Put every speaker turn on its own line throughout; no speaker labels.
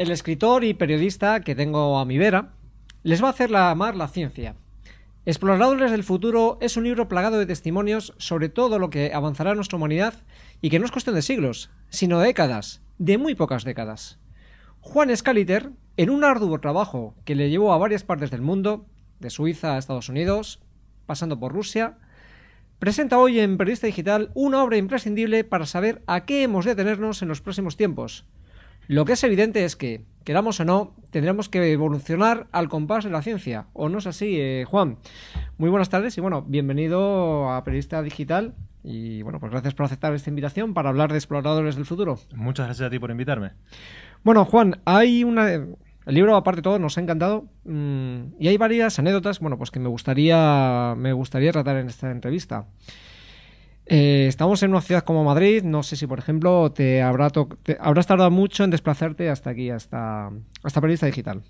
El escritor y periodista que tengo a mi vera les va a hacer amar la ciencia. Exploradores del futuro es un libro plagado de testimonios sobre todo lo que avanzará nuestra humanidad y que no es cuestión de siglos, sino de décadas, de muy pocas décadas. Juan Escaliter, en un arduo trabajo que le llevó a varias partes del mundo, de Suiza a Estados Unidos, pasando por Rusia, presenta hoy en Periodista Digital una obra imprescindible para saber a qué hemos de tenernos en los próximos tiempos, lo que es evidente es que, queramos o no, tendremos que evolucionar al compás de la ciencia. ¿O no es así, eh, Juan? Muy buenas tardes y bueno, bienvenido a Periodista Digital. Y bueno, pues gracias por aceptar esta invitación para hablar de exploradores del futuro. Muchas gracias a ti por invitarme. Bueno, Juan, hay una. El libro, aparte de todo, nos ha encantado. Mm, y hay varias anécdotas, bueno, pues que me gustaría. Me gustaría tratar en esta entrevista. Eh, estamos en una ciudad como Madrid, no sé si por ejemplo te, habrá habrás tardado mucho en desplazarte hasta aquí, hasta, hasta Periodista Digital.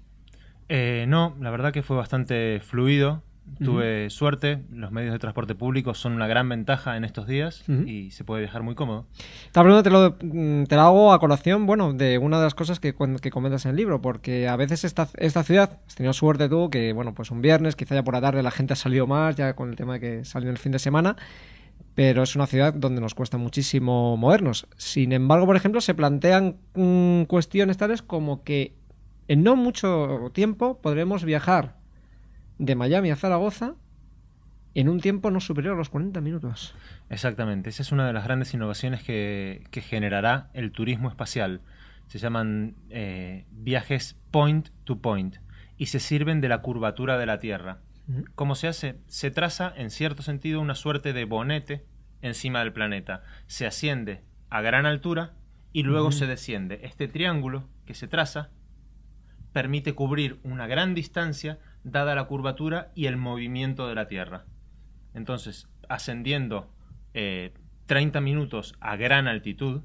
Eh, no, la verdad que fue bastante fluido. Tuve suerte, los medios de transporte público son una gran ventaja en estos días y se puede viajar muy cómodo.
Esta te lo, mm, la hago a colación, bueno, de una de las cosas que, comentas en el libro, porque a veces esta, esta, ciudad, has tenido suerte tú, que bueno, pues un viernes, quizá ya por la tarde la gente ha salido más, ya con el tema de que salió el fin de semana, pero es una ciudad donde nos cuesta muchísimo movernos. Sin embargo, por ejemplo, se plantean mm, cuestiones tales como que en no mucho tiempo podremos viajar de Miami a Zaragoza en un tiempo no superior a los 40 minutos.
Exactamente, esa es una de las grandes innovaciones que, generará el turismo espacial. Se llaman eh, viajes point to point y se sirven de la curvatura de la Tierra. ¿Cómo se hace? Se traza, en cierto sentido, una suerte de bonete encima del planeta. Se asciende a gran altura y luego se desciende. Este triángulo que se traza permite cubrir una gran distancia dada la curvatura y el movimiento de la Tierra. Entonces, ascendiendo eh, 30 minutos a gran altitud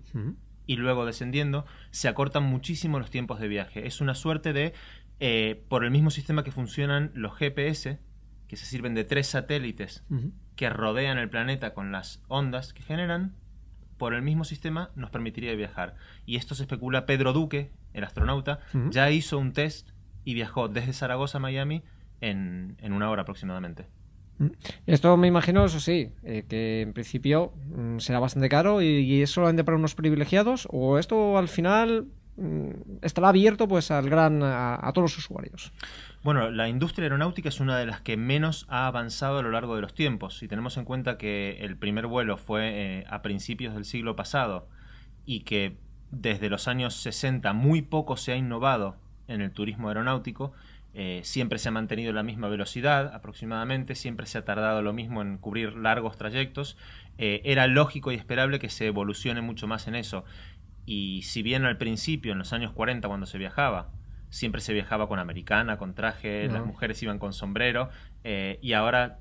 y luego descendiendo, se acortan muchísimo los tiempos de viaje. Es una suerte de, eh, por el mismo sistema que funcionan los GPS, que se sirven de tres satélites que rodean el planeta con las ondas que generan, por el mismo sistema nos permitiría viajar. Y esto se especula, Pedro Duque, el astronauta, ya hizo un test y viajó desde Zaragoza a Miami en, una hora aproximadamente.
Mm. Esto me imagino, eso sí, eh, que en principio mm, será bastante caro y, y, es solamente para unos privilegiados o esto al final Mm, estará abierto pues al gran a, todos los usuarios.
Bueno, la industria aeronáutica es una de las que menos ha avanzado a lo largo de los tiempos. Si tenemos en cuenta que el primer vuelo fue eh, a principios del siglo pasado y que desde los años 60 muy poco se ha innovado en el turismo aeronáutico, eh, siempre se ha mantenido la misma velocidad aproximadamente, siempre se ha tardado lo mismo en cubrir largos trayectos. Eh, era lógico y esperable que se evolucione mucho más en eso. Y si bien al principio, en los años 40, cuando se viajaba, siempre se viajaba con americana, con traje, las mujeres iban con sombrero, eh, y ahora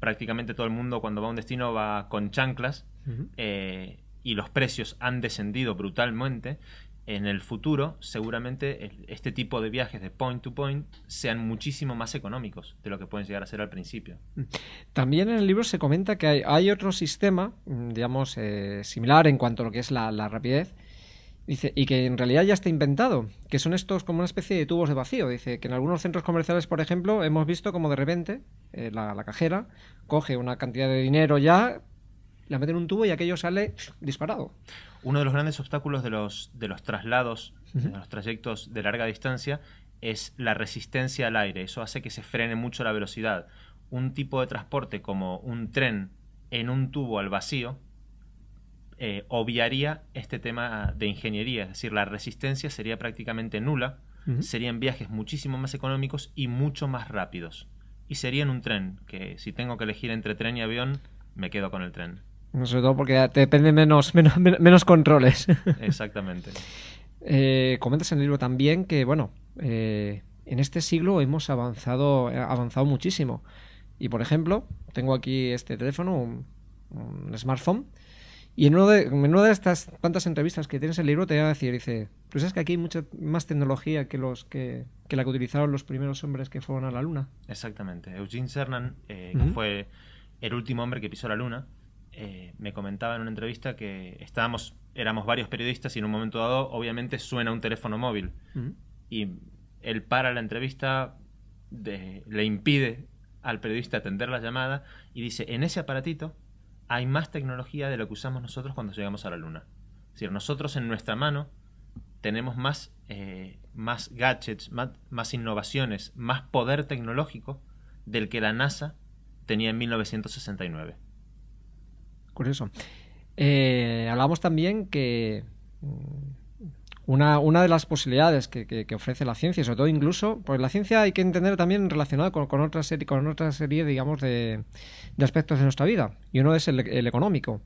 prácticamente todo el mundo cuando va a un destino va con chanclas, eh, y los precios han descendido brutalmente, en el futuro seguramente este tipo de viajes de point to point sean muchísimo más económicos de lo que pueden llegar a ser al principio.
También en el libro se comenta que hay, otro sistema, mm, digamos, eh, similar en cuanto a lo que es la rapidez, Dice, y que en realidad ya está inventado, que son estos como una especie de tubos de vacío. Dice que en algunos centros comerciales, por ejemplo, hemos visto como de repente eh, la, cajera coge una cantidad de dinero ya, la mete en un tubo y aquello sale disparado. Uno
de los grandes obstáculos de los, de los traslados, de los trayectos de larga distancia, es la resistencia al aire. Eso hace que se frene mucho la velocidad. Un tipo de transporte como un tren en un tubo al vacío, eh, obviaría este tema de ingeniería, es decir, la resistencia sería prácticamente nula, serían viajes muchísimo más económicos y mucho más rápidos. Y sería en un tren, que si tengo que elegir entre tren y avión, me quedo con el tren.
No, sobre todo porque depende menos, menos, controles.
Exactamente.
Eh, comentas en el libro también que, bueno, eh, en este siglo hemos avanzado, avanzado muchísimo. Y por ejemplo, tengo aquí este teléfono, un smartphone, y en, una de estas tantas entrevistas que tienes en el libro te iba a decir, dice, pues es que aquí hay mucha más tecnología que, los que, la que utilizaron los primeros hombres que fueron a la Luna.
Exactamente. Eugene Cernan, eh, que fue el último hombre que pisó la Luna, eh, me comentaba en una entrevista que estábamos, éramos varios periodistas y en un momento dado obviamente suena un teléfono móvil. Y él para la entrevista, le impide al periodista atender la llamada y dice, en ese aparatito hay más tecnología de lo que usamos nosotros cuando llegamos a la Luna. Es decir, nosotros en nuestra mano tenemos más, eh, más gadgets, más, innovaciones, más poder tecnológico del que la NASA tenía en 1969.
Curioso. Eh, hablamos también que mm, una, de las posibilidades que, ofrece la ciencia, sobre todo incluso, pues la ciencia hay que entender también relacionada con, con otra serie, con otra serie digamos, de, aspectos de nuestra vida, y uno es el, económico.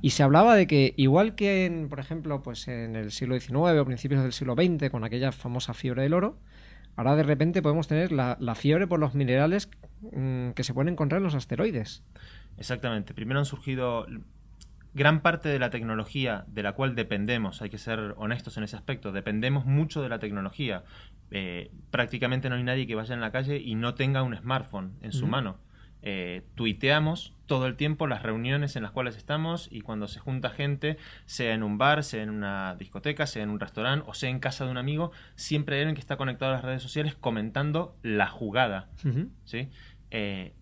Y se hablaba de que, igual que, en, por ejemplo, pues en el siglo XIX o principios del siglo XX, con aquella famosa fiebre del oro, ahora de repente podemos tener la, fiebre por los minerales mm, que se pueden encontrar en los asteroides.
Exactamente. Primero han surgido gran parte de la tecnología de la cual dependemos, hay que ser honestos en ese aspecto, dependemos mucho de la tecnología. Eh, prácticamente no hay nadie que vaya en la calle y no tenga un smartphone en su mano. Eh, tuiteamos todo el tiempo las reuniones en las cuales estamos y cuando se junta gente, sea en un bar, sea en una discoteca, sea en un restaurante o sea en casa de un amigo, siempre hay alguien que está conectado a las redes sociales comentando la jugada. ¿sí? Eh,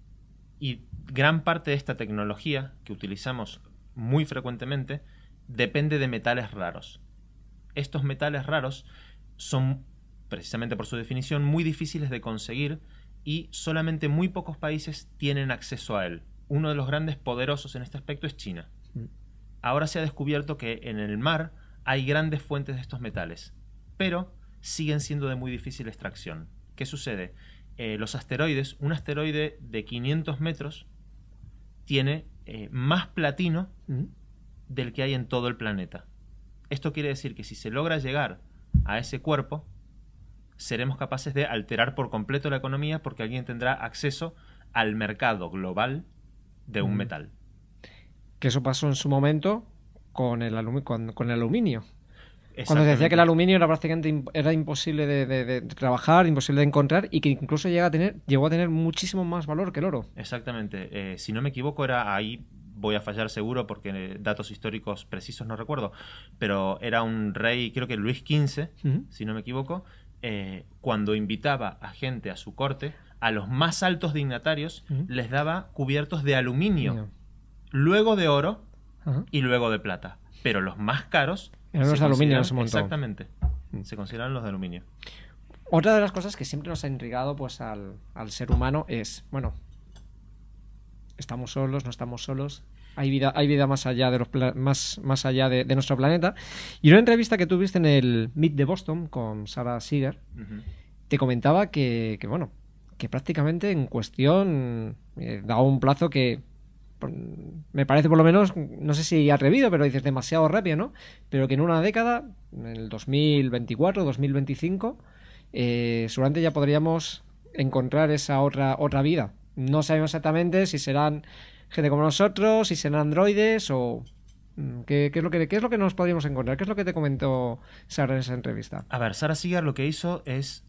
y gran parte de esta tecnología que utilizamos muy frecuentemente, depende de metales raros. Estos metales raros son, precisamente por su definición, muy difíciles de conseguir y solamente muy pocos países tienen acceso a él. Uno de los grandes poderosos en este aspecto es China. Mm. Ahora se ha descubierto que en el mar hay grandes fuentes de estos metales, pero siguen siendo de muy difícil extracción. ¿Qué sucede? Eh, los asteroides, un asteroide de 500 metros tiene eh, más platino del que hay en todo el planeta. Esto quiere decir que si se logra llegar a ese cuerpo, seremos capaces de alterar por completo la economía porque alguien tendrá acceso al mercado global
de un metal. Que eso pasó en su momento con el, con el aluminio. Cuando se decía que el aluminio era prácticamente era imposible de, trabajar, imposible de encontrar y que incluso llega a tener, llegó a tener muchísimo más valor que el oro.
Exactamente. Eh, si no me equivoco, era ahí voy a fallar seguro porque eh, datos históricos precisos no recuerdo, pero era un rey, creo que Luis XV, si no me equivoco, eh, cuando invitaba a gente a su corte, a los más altos dignatarios les daba cubiertos de aluminio, luego de oro y luego de plata, pero los más caros
los de aluminio en ese Exactamente. Se consideran los de aluminio. Otra de las cosas que siempre nos ha intrigado pues, al, ser humano es, bueno, estamos solos, no estamos solos, hay vida, hay vida más allá de los más, más allá de, nuestro planeta. Y en una entrevista que tuviste en el Meet de Boston con Sarah Seager, te comentaba que, bueno, que prácticamente en cuestión eh, daba un plazo que me parece por lo menos, no sé si atrevido, pero dices demasiado rápido, ¿no? Pero que en una década, en el 2024, 2025, eh, seguramente ya podríamos encontrar esa otra, otra vida. No sabemos exactamente si serán gente como nosotros, si serán androides o... Mm, ¿Qué, es lo que, es lo que nos podríamos encontrar? ¿Qué es lo que te comentó Sara en esa entrevista?
A ver, Sara Sigar lo que hizo es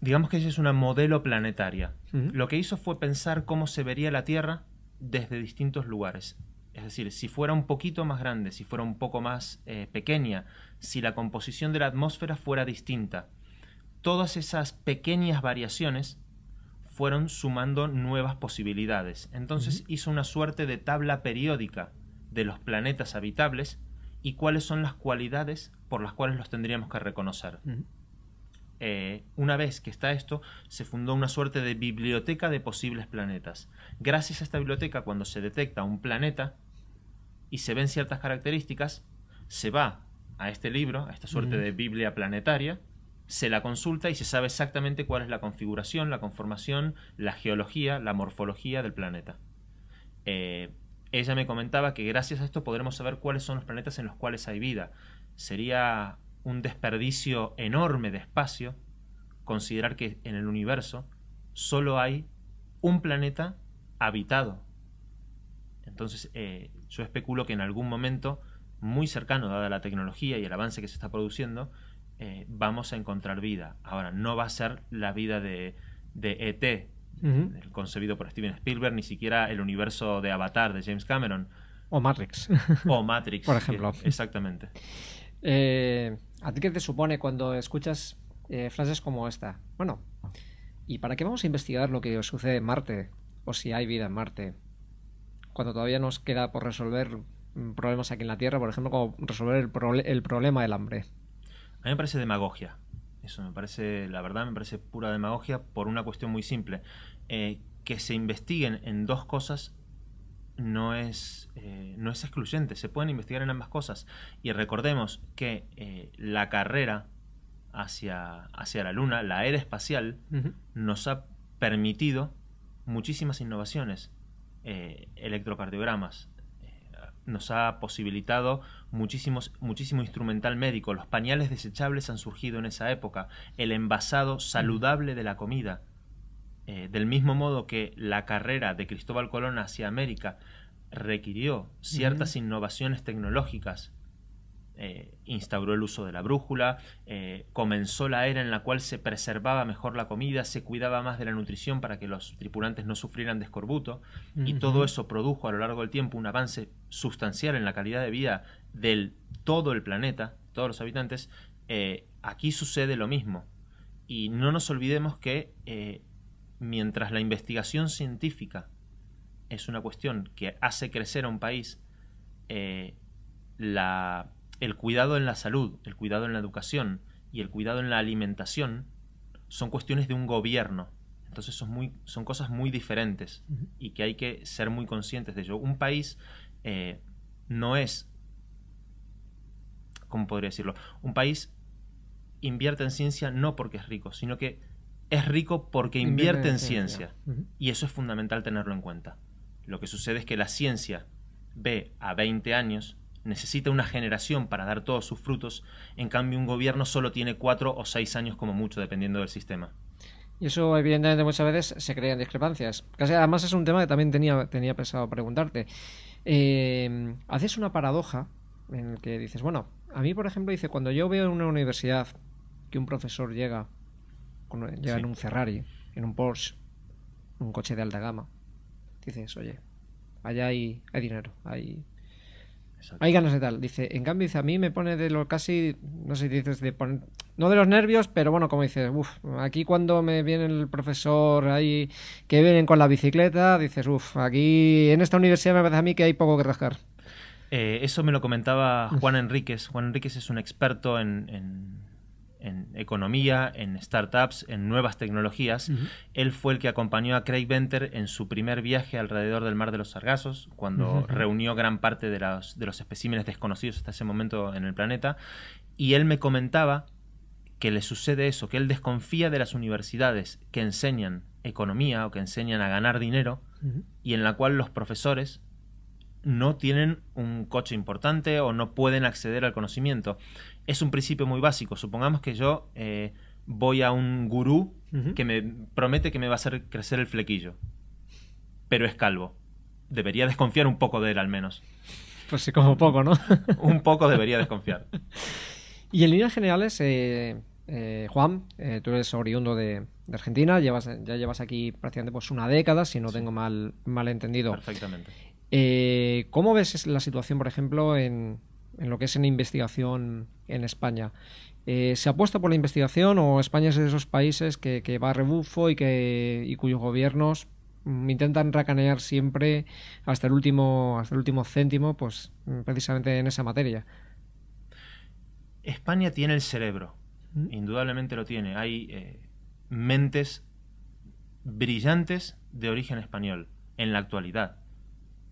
digamos que es una modelo planetaria. Lo que hizo fue pensar cómo se vería la Tierra desde distintos lugares. Es decir, si fuera un poquito más grande, si fuera un poco más eh, pequeña, si la composición de la atmósfera fuera distinta, todas esas pequeñas variaciones fueron sumando nuevas posibilidades. Entonces hizo una suerte de tabla periódica de los planetas habitables y cuáles son las cualidades por las cuales los tendríamos que reconocer. Eh, una vez que está esto, se fundó una suerte de biblioteca de posibles planetas. Gracias a esta biblioteca, cuando se detecta un planeta y se ven ciertas características, se va a este libro, a esta suerte de Biblia planetaria, se la consulta y se sabe exactamente cuál es la configuración, la conformación, la geología, la morfología del planeta. Eh, ella me comentaba que gracias a esto podremos saber cuáles son los planetas en los cuales hay vida. Sería un desperdicio enorme de espacio considerar que en el universo solo hay un planeta habitado. Entonces eh, yo especulo que en algún momento muy cercano, dada la tecnología y el avance que se está produciendo, eh, vamos a encontrar vida. Ahora, no va a ser la vida de, ET, e concebido por Steven Spielberg, ni siquiera el universo
de Avatar de James Cameron. O Matrix. O Matrix. por ejemplo. Eh, exactamente. Eh, ¿A ti qué te supone cuando escuchas eh, frases como esta? Bueno, ¿y para qué vamos a investigar lo que sucede en Marte? O si hay vida en Marte. Cuando todavía nos queda por resolver mm, problemas aquí en la Tierra, por ejemplo, como resolver el, problema del hambre.
A mí me parece demagogia. Eso me parece, la verdad, me parece pura demagogia por una cuestión muy simple. Eh, que se investiguen en dos cosas eh, no es, excluyente, se pueden investigar en ambas cosas. Y recordemos que eh, la carrera hacia, hacia la Luna, la era espacial, nos ha permitido muchísimas innovaciones, eh, electrocardiogramas, nos ha posibilitado muchísimo instrumental médico, los pañales desechables han surgido en esa época, el envasado saludable de la comida, eh, del mismo modo que la carrera de Cristóbal Colón hacia América requirió ciertas innovaciones tecnológicas, eh, instauró el uso de la brújula, eh, comenzó la era en la cual se preservaba mejor la comida, se cuidaba más de la nutrición para que los tripulantes no sufrieran de escorbuto, y todo eso produjo a lo largo del tiempo un avance sustancial en la calidad de vida del todo el planeta, todos los habitantes, aquí sucede lo mismo. Y no nos olvidemos que mientras la investigación científica es una cuestión que hace crecer a un país, eh, el cuidado en la salud, el cuidado en la educación y el cuidado en la alimentación son cuestiones de un gobierno. Entonces son, muy, son cosas muy diferentes y que hay que ser muy conscientes de ello. Un país eh, no es, ¿cómo podría decirlo? Un país invierte en ciencia no porque es rico, sino que es rico porque invierte, en ciencia. Y eso es fundamental tenerlo en cuenta. Lo que sucede es que la ciencia ve a 20 años, necesita una generación para dar todos sus frutos, en cambio un gobierno solo tiene 4 o 6 años como mucho, dependiendo del sistema.
Y eso, evidentemente, muchas veces se crean discrepancias. Casi, además, es un tema que también tenía, pensado preguntarte. Eh, haces una paradoja en el que dices, bueno, a mí, por ejemplo, dice, cuando yo veo en una universidad que un profesor llega llevan en un Ferrari, en un Porsche, un coche de alta gama. Dices, oye, allá hay, hay dinero, hay, hay ganas de tal. Dice, en cambio, dice, a mí me pone de lo casi, no sé, si dices, de poner, no de los nervios, pero bueno, como dices, uff, aquí cuando me viene el profesor ahí, que vienen con la bicicleta, dices, uff, aquí en esta universidad me parece a mí que hay poco que rascar.
Eh, eso me lo comentaba Juan Enríquez. Juan Enríquez es un experto en en economía, en startups, en nuevas tecnologías. Él fue el que acompañó a Craig Venter en su primer viaje alrededor del mar de los Sargazos, cuando reunió gran parte de los, especímenes desconocidos hasta ese momento en el planeta. Y él me comentaba que le sucede eso, que él desconfía de las universidades que enseñan economía o que enseñan a ganar dinero y en la cual los profesores no tienen un coche importante o no pueden acceder al conocimiento es un principio muy básico. Supongamos que yo eh, voy a un gurú que me promete que me va a hacer crecer el flequillo, pero es calvo. Debería desconfiar un poco de él al menos.
Pues sí, como poco, ¿no? un poco debería desconfiar. Y en líneas generales, eh, eh, Juan, tú eres oriundo de, Argentina, llevas, ya llevas aquí prácticamente pues, una década, si no tengo mal, mal entendido. Perfectamente. ¿Cómo ves la situación, por ejemplo, en, en lo que es en investigación en España. Eh, ¿Se apuesta por la investigación o España es de esos países que, va rebufo y, que, y cuyos gobiernos intentan racanear siempre hasta el último hasta el último céntimo pues precisamente en esa materia
España tiene el cerebro ¿Mm? indudablemente lo tiene hay eh,
mentes
brillantes de origen español en la actualidad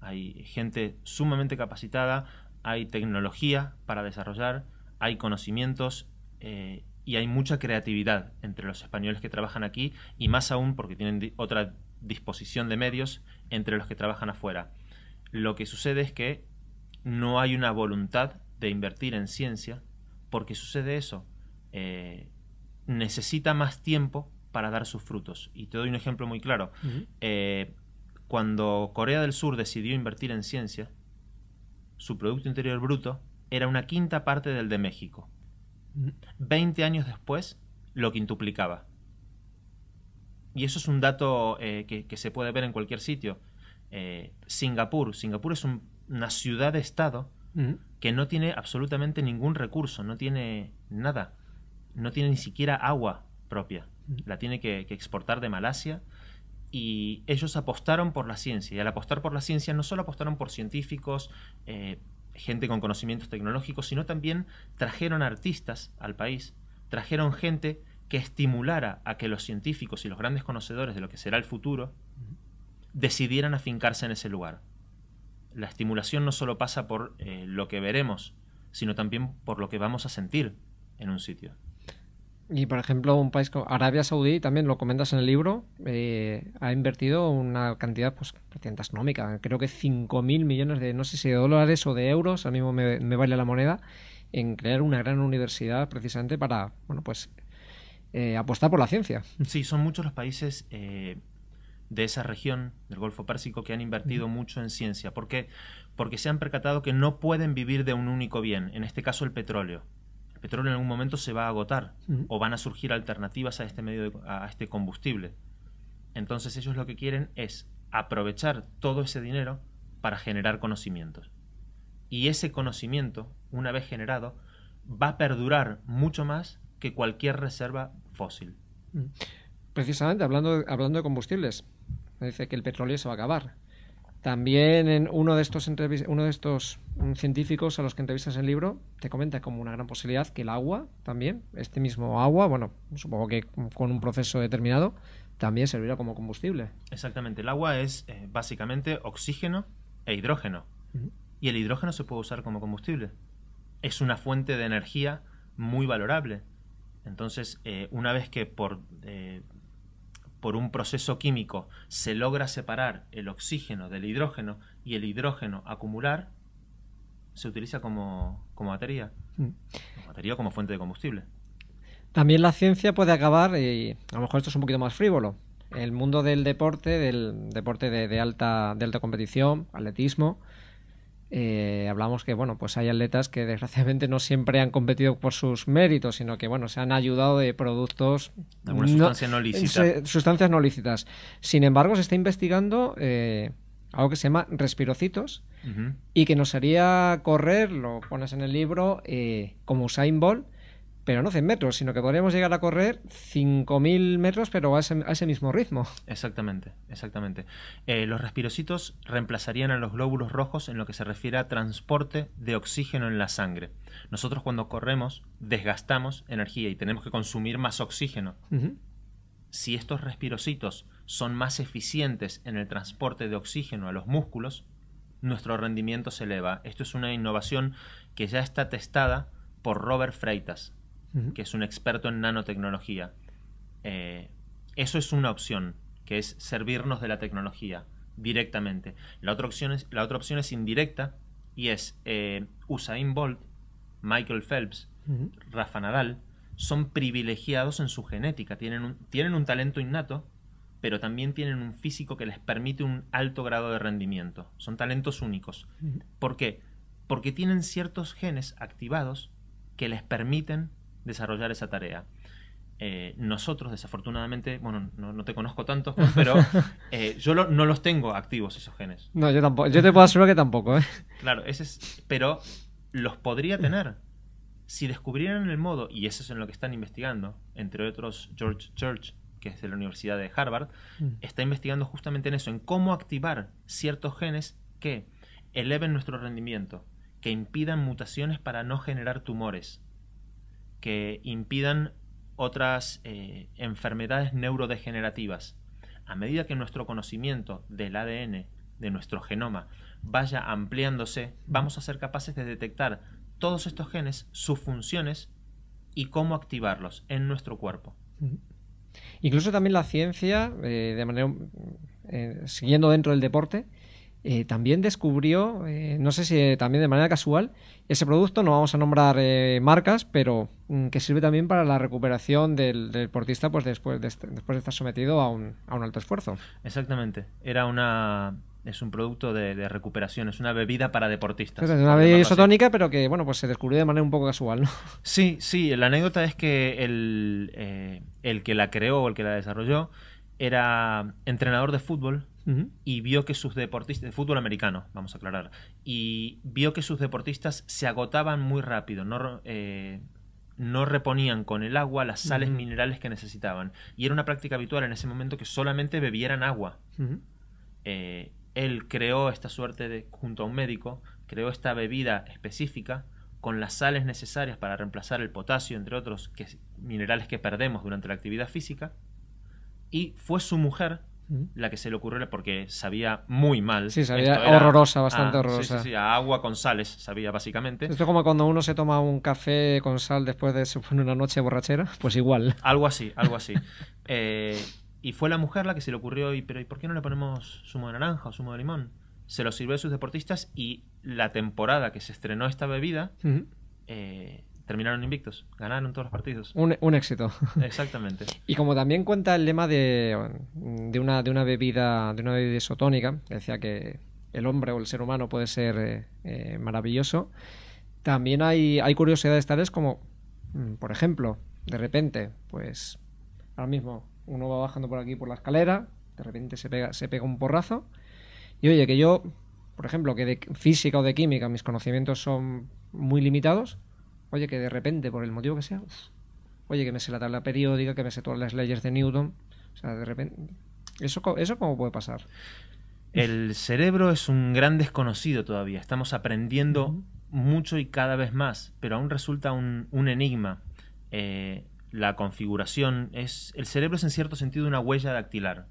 hay gente sumamente capacitada hay tecnología para desarrollar, hay conocimientos eh, y hay mucha creatividad entre los españoles que trabajan aquí y más aún porque tienen otra disposición de medios entre los que trabajan afuera. Lo que sucede es que no hay una voluntad de invertir en ciencia porque sucede eso. Eh, necesita más tiempo para dar sus frutos. Y te doy un ejemplo muy claro. Eh, cuando Corea del Sur decidió invertir en ciencia, su Producto Interior Bruto era una quinta parte del de México. Mm. Veinte años después lo quintuplicaba. Y eso es un dato eh, que, se puede ver en cualquier sitio. Eh, Singapur. Singapur es una ciudad-estado mm. que no tiene absolutamente ningún recurso, no tiene nada. No tiene ni siquiera agua propia. Mm. La tiene que exportar de Malasia y ellos apostaron por la ciencia. Y al apostar por la ciencia no solo apostaron por científicos, eh, gente con conocimientos tecnológicos, sino también trajeron artistas al país, trajeron gente que estimulara a que los científicos y los grandes conocedores de lo que será el futuro decidieran afincarse en ese lugar. La estimulación no solo pasa por eh, lo que veremos, sino también por lo que vamos a sentir en un sitio.
Y por ejemplo, un país como Arabia Saudí, también lo comentas en el libro, eh, ha invertido una cantidad pues prácticamente astronómica, creo que 5.000 millones de, no sé si de dólares o de euros, a mismo me, vale la moneda, en crear una gran universidad precisamente para, bueno, pues eh, apostar por la ciencia.
Sí, son muchos los países eh, de esa región del Golfo Pérsico que han invertido mucho en ciencia. ¿Por qué? Porque se han percatado que no pueden vivir de un único bien, en este caso el petróleo petróleo en algún momento se va a agotar o van a surgir alternativas a este medio a este combustible. Entonces ellos lo que quieren es aprovechar todo ese dinero para generar conocimientos. Y ese conocimiento, una vez generado,
va a perdurar mucho más que cualquier reserva fósil. Precisamente hablando, hablando de combustibles, me dice que el petróleo se va a acabar. También en uno de estos uno de estos mm, científicos a los que entrevistas en el libro te comenta como una gran posibilidad que el agua también, este mismo agua, bueno, supongo que con un proceso determinado, también servirá como combustible.
Exactamente, el agua es eh, básicamente oxígeno e hidrógeno. Y el hidrógeno se puede usar como combustible. Es una fuente de energía muy valorable. Entonces, eh, una vez que por eh, por un proceso químico se logra separar el oxígeno del hidrógeno y el hidrógeno acumular, se utiliza como, como batería. Mm. Como batería como fuente de combustible.
También la ciencia puede acabar, y a lo mejor esto es un poquito más frívolo, el mundo del deporte, del deporte de alta, de alta competición, atletismo, eh, hablamos que bueno pues hay atletas que desgraciadamente no siempre han competido por sus méritos sino que bueno se han ayudado de productos sustancias no lícitas sin embargo se está investigando eh, algo que se llama respirocitos y que nos haría correr lo pones en el libro eh, como Usain Bolt pero no 100 metros, sino que podríamos llegar a correr 5.000 metros, pero a ese, mismo ritmo.
Exactamente, exactamente. Eh, los respirocitos reemplazarían a los glóbulos rojos en lo que se refiere a transporte de oxígeno en la sangre. Nosotros cuando corremos desgastamos energía y tenemos que consumir más oxígeno. Si estos respirocitos son más eficientes en el transporte de oxígeno a los músculos, nuestro rendimiento se eleva. Esto es una innovación que ya está testada por Robert Freitas, que es un experto en nanotecnología. Eh, eso es una opción, que es servirnos de la tecnología directamente. La otra opción es, la otra opción es indirecta y es eh, Usain Bolt, Michael Phelps, Rafa Nadal, son privilegiados en su genética, tienen un, tienen un talento innato, pero también tienen un físico que les permite un alto grado de rendimiento. Son talentos únicos. ¿Por qué? Porque tienen ciertos genes activados que les permiten desarrollar esa tarea. Eh, nosotros, desafortunadamente, bueno, no, te conozco tanto pero eh, yo no los tengo activos esos genes.
No, yo tampoco. Yo te puedo asegurar que tampoco, ¿eh?
Claro, pero los podría tener. Si descubrieran el modo, y eso es en lo que están investigando, entre otros George Church, que es de la Universidad de Harvard, mm. está investigando justamente en eso, en cómo activar ciertos genes que eleven nuestro rendimiento, que impidan mutaciones para no generar tumores que impidan otras eh, enfermedades neurodegenerativas. A medida que nuestro conocimiento del ADN, de nuestro genoma, vaya ampliándose, vamos a ser capaces de detectar todos estos genes, sus funciones y cómo activarlos en nuestro cuerpo.
Incluso también la ciencia, eh, de manera eh, siguiendo dentro del deporte, eh, también descubrió, eh, no sé si también de manera casual, ese producto, no vamos a nombrar eh, marcas, pero mm, que sirve también para la recuperación del, deportista pues, después, de, este, después de estar sometido a un, a un, alto esfuerzo.
Exactamente, era una... Es un producto de, recuperación, es una bebida para deportistas. Es una bebida isotónica,
pero que bueno, pues se descubrió de manera un poco casual, ¿no?
Sí, sí, la anécdota es que el, el que la creó, O el que la desarrolló, era entrenador de fútbol y vio que sus deportistas, de fútbol americano, vamos a aclarar, y vio que sus deportistas se agotaban muy rápido, no, eh, no reponían con el agua las sales minerales que necesitaban. Y era una práctica habitual en ese momento que solamente bebieran agua. Eh, él creó esta suerte junto a un médico, creó esta bebida específica con las sales necesarias para reemplazar el potasio, entre otros que, minerales que perdemos durante la actividad física.
Y fue su mujer
la que se le ocurrió porque sabía muy mal. Sí, sabía horrorosa, bastante ah, horrorosa. Sí, sí, agua con sales sabía básicamente. Esto es como
cuando uno se toma un café con sal después de una noche borrachera, pues igual.
Algo así, algo así. Eh, y fue la mujer la que se le ocurrió, y, pero ¿y por qué no le ponemos zumo de naranja o zumo de limón? Se lo sirvió a sus deportistas y la temporada que se estrenó esta bebida terminaron invictos, ganaron todos los partidos.
Un, éxito.
Exactamente.
y como también cuenta el lema de, una, bebida, de una bebida isotónica, decía que el hombre o el ser humano puede ser eh, eh, maravilloso, también hay, hay curiosidades tales como, mm, por ejemplo, de repente, pues ahora mismo uno va bajando por aquí por la escalera, de repente se pega, se pega un porrazo, y oye, que yo, por ejemplo, que de física o de química mis conocimientos son muy limitados, Oye, que de repente, por el motivo que sea, oye, que me sé la tabla periódica, que me sé todas las leyes de Newton. O sea, de repente. ¿Eso, eso cómo puede pasar?
El cerebro es un gran desconocido todavía. Estamos aprendiendo mucho y cada vez más, pero aún resulta un, enigma. Eh, la configuración es. El cerebro es en cierto sentido una huella dactilar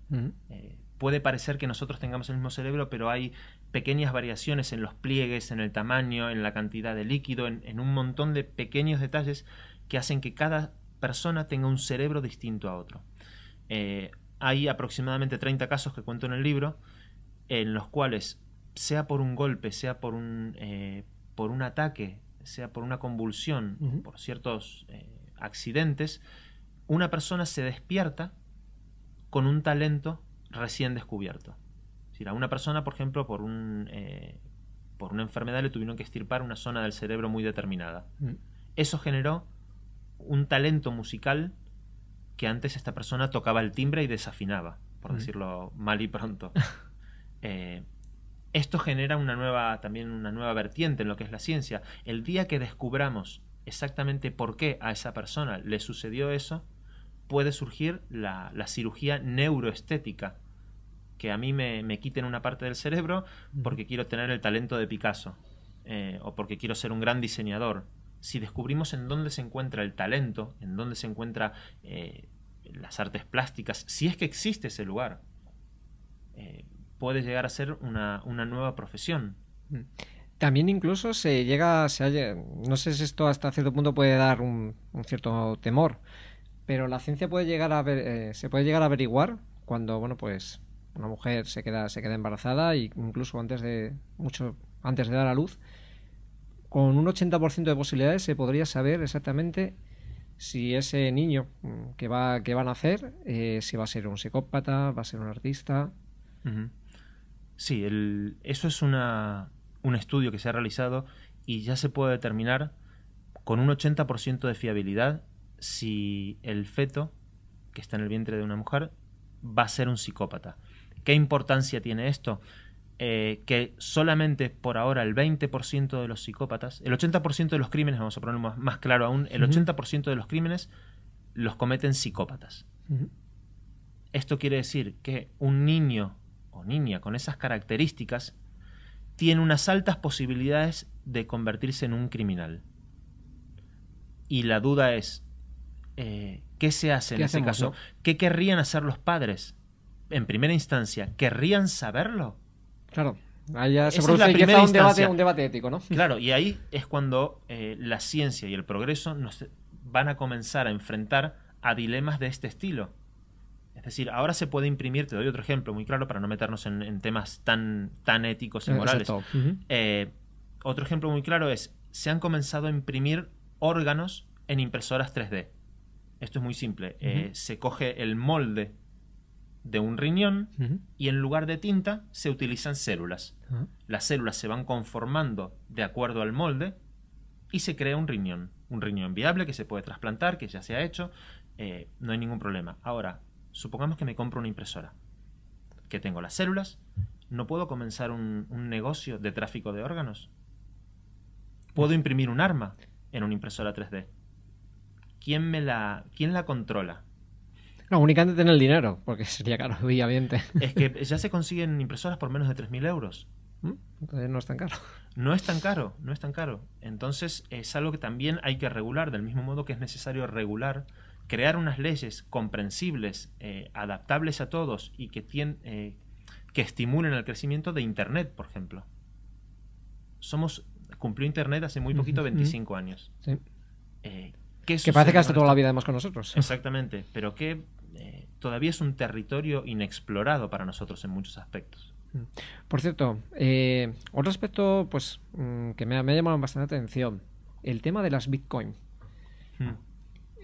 puede parecer que nosotros tengamos el mismo cerebro, pero hay pequeñas variaciones en los pliegues, en el tamaño, en la cantidad de líquido, en, un montón de pequeños detalles que hacen que cada persona tenga un cerebro distinto a otro. Eh, hay aproximadamente 30 casos que cuento en el libro, en los cuales, sea por un golpe, sea por un, eh, por un ataque, sea por una convulsión, por ciertos eh, accidentes, una persona se despierta con un talento recién descubierto. Si a una persona, por ejemplo, por, un, eh, por una enfermedad le tuvieron que extirpar una zona del cerebro muy determinada. Mm. Eso generó un talento musical que antes esta persona tocaba el timbre y desafinaba, por mm. decirlo mal y pronto. Eh, esto genera una nueva, también una nueva vertiente en lo que es la ciencia. El día que descubramos exactamente por qué a esa persona le sucedió eso, puede surgir la, la cirugía neuroestética, que a mí me, quiten una parte del cerebro porque quiero tener el talento de Picasso eh, o porque quiero ser un gran diseñador. Si descubrimos en dónde se encuentra el talento, en dónde se encuentran eh, las artes plásticas, si es que existe ese lugar, eh, puede llegar a ser una, nueva profesión.
Mm. También incluso se llega, se no sé si esto hasta cierto punto puede dar un, cierto temor, pero la ciencia puede llegar a se puede llegar a averiguar cuando, bueno, pues una mujer se queda, se queda embarazada y incluso antes de, mucho antes de dar a luz, con un 80% de posibilidades se podría saber exactamente si ese niño mm, que va, que van a nacer, eh, si va a ser un psicópata, va a ser un artista. Sí, eso es
una, un estudio que se ha realizado y ya se puede determinar con un 80% de fiabilidad si el feto que está en el vientre de una mujer va a ser un psicópata. ¿Qué importancia tiene esto? Eh, que solamente por ahora el 20% de los psicópatas, el 80% de los crímenes, vamos a ponerlo más, claro aún, el 80% de los crímenes los cometen psicópatas. Esto quiere decir que un niño o niña con esas características tiene unas altas posibilidades de convertirse en un criminal. Y la duda es, eh, ¿qué se hace en ese caso? ¿Qué querrían hacer los padres? en primera instancia, querrían saberlo.
Claro. produce un,
debate, ético, ¿no? Claro, y ahí es cuando eh, la ciencia y el progreso nos van a comenzar a enfrentar a dilemas de este estilo. Es decir, ahora se puede imprimir, te doy otro ejemplo muy claro para no meternos en, temas tan, tan éticos y eh, morales. Eh, otro ejemplo muy claro es, se han comenzado a imprimir órganos en impresoras 3D. Esto es muy simple. se coge el molde de un riñón y en lugar de tinta se utilizan células. Ah. Las células se van conformando de acuerdo al molde y se crea un riñón. Un riñón viable que se puede trasplantar, que ya se ha hecho, eh, no hay ningún problema. Ahora, supongamos que me compro una impresora, que tengo las células, ¿no puedo comenzar un, negocio de tráfico de órganos? ¿Puedo imprimir un arma en una impresora 3D? ¿Quién, me la, ¿Quién la controla? No, únicamente tener el dinero, porque sería caro, obviamente. Es que ya se consiguen impresoras por menos de 3.000 euros.
¿Mm? Entonces no es tan caro. No es tan caro,
no es tan caro. Entonces es algo que también hay que regular, del mismo modo que es necesario regular, crear unas leyes comprensibles, eh, adaptables a todos y que, eh, que estimulen el crecimiento de Internet, por ejemplo. Somos cumplió Internet hace muy poquito, 25 años. Sí. Eh,
que parece que hasta toda la vida hemos con nosotros.
Exactamente, pero ¿qué todavía es un territorio inexplorado para nosotros en muchos aspectos.
Por cierto, eh, otro aspecto pues, mm, que me ha, llamado bastante atención, el tema de las Bitcoin. Hmm.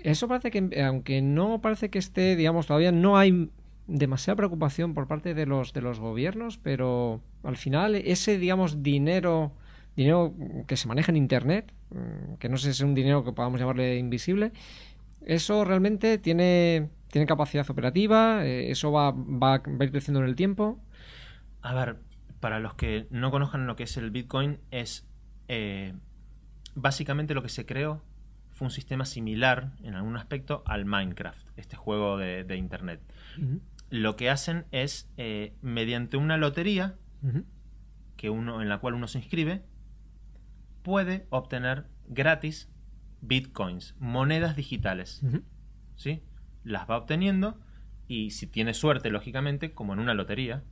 Eso parece que, aunque no parece que esté, digamos, todavía no hay demasiada preocupación por parte de los, de los gobiernos, pero al final ese, digamos, dinero, dinero que se maneja en Internet, mm, que no sé si es un dinero que podamos llamarle invisible, eso realmente tiene, tiene capacidad operativa, eh, eso va, a ir creciendo en el tiempo. A ver, para los que no conozcan
lo que es el Bitcoin, es eh, básicamente lo que se creó fue un sistema similar en algún aspecto al Minecraft, este juego de, Internet. Lo que hacen es, eh, mediante una lotería que uno, en la cual uno se inscribe, puede obtener gratis bitcoins, monedas digitales. ¿Sí? Las va obteniendo y si tiene suerte, lógicamente, como en una lotería,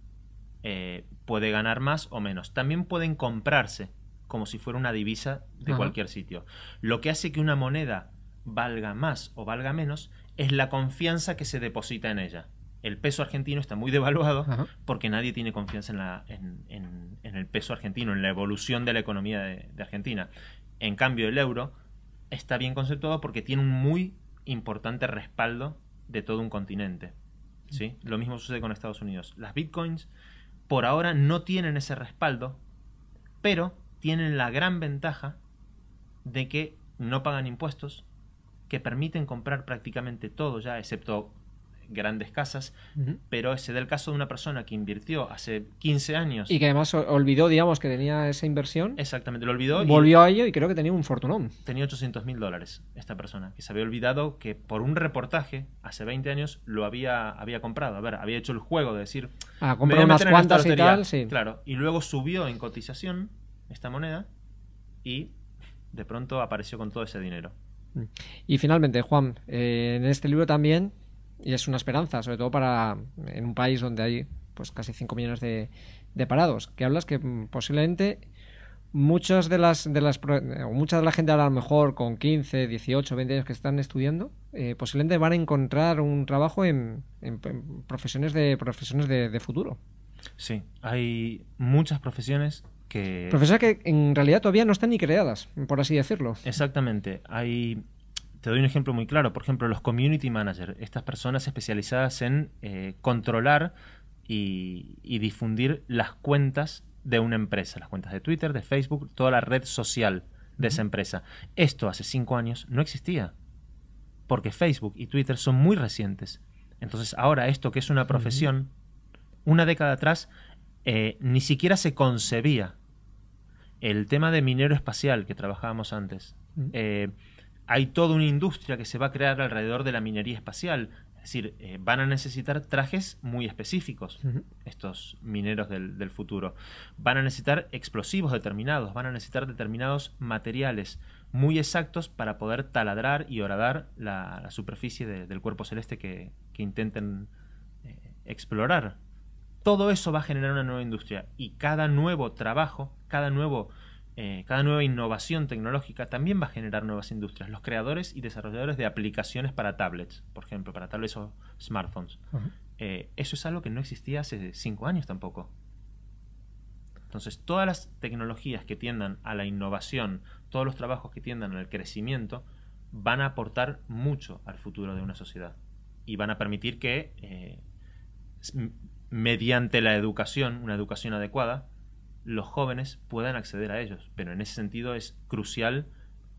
eh, puede ganar más o menos. También pueden comprarse como si fuera una divisa de cualquier sitio. Lo que hace que una moneda valga más o valga menos es la confianza que se deposita en ella. El peso argentino está muy devaluado porque nadie tiene confianza en, la, en, el peso argentino, en la evolución de la economía de, de Argentina. En cambio, el euro está bien conceptuado porque tiene un muy importante respaldo de todo un continente. ¿sí? Mm. Lo mismo sucede con Estados Unidos. Las bitcoins por ahora no tienen ese respaldo, pero tienen la gran ventaja de que no pagan impuestos, que permiten comprar prácticamente todo ya, excepto grandes casas, pero se da el caso de una persona que invirtió hace 15 años. Y que además
olvidó, digamos, que tenía esa inversión.
Exactamente, lo olvidó. y Volvió
a ello y creo que tenía un fortunón. Tenía
800 mil dólares esta persona, que se había olvidado que por un reportaje hace 20 años lo había, había comprado. A ver, había hecho el juego de decir. Ah, compré unas cuantas y sí. Claro, y luego subió en cotización esta moneda y de pronto apareció con todo ese dinero.
Mm. Y finalmente, Juan, eh, en este libro también y es una esperanza, sobre todo para en un país donde hay pues casi 5 millones de, parados. Que hablas que mm, posiblemente muchas de las de las o mucha de la gente a lo mejor con 15, 18, 20 años que están estudiando, eh, posiblemente van a encontrar un trabajo en, profesiones de profesiones de, de, futuro. Sí, hay muchas profesiones que profesiones que en realidad todavía no están ni creadas, por así decirlo. Exactamente, hay
te doy un ejemplo muy claro, por ejemplo, los community managers, estas personas especializadas en eh, controlar y, difundir las cuentas de una empresa, las cuentas de Twitter, de Facebook, toda la red social de esa empresa. Esto hace cinco años no existía, porque Facebook y Twitter son muy recientes. Entonces ahora esto que es una profesión, una década atrás eh, ni siquiera se concebía. El tema de minero espacial que trabajábamos antes hay toda una industria que se va a crear alrededor de la minería espacial. Es decir, eh, van a necesitar trajes muy específicos, estos mineros del, futuro. Van a necesitar explosivos determinados, van a necesitar determinados materiales muy exactos para poder taladrar y horadar la, superficie del cuerpo celeste que, intenten eh, explorar. Todo eso va a generar una nueva industria y cada nuevo trabajo, cada nuevo eh, cada nueva innovación tecnológica también va a generar nuevas industrias. Los creadores y desarrolladores de aplicaciones para tablets, por ejemplo, para tablets o smartphones. Eh, eso es algo que no existía hace cinco años tampoco. Entonces, todas las tecnologías que tiendan a la innovación, todos los trabajos que tiendan al crecimiento, van a aportar mucho al futuro de una sociedad y van a permitir que, eh, mediante la educación, una educación adecuada, los jóvenes puedan acceder a ellos. Pero en ese sentido es crucial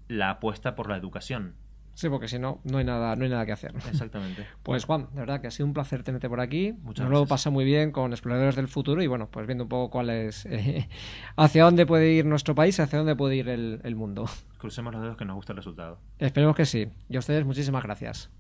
la apuesta por la educación.
Sí, porque si no, no hay nada, no hay nada que hacer. Exactamente. Pues Juan, de verdad que ha sido un placer tenerte por aquí. Muchas Nos lo pasa muy bien con Exploradores del Futuro y bueno, pues viendo un poco cuál es, eh, hacia dónde puede ir nuestro país, hacia dónde puede ir el, el mundo. Crucemos los dedos que nos gusta el resultado. Esperemos que sí. Y a ustedes muchísimas gracias.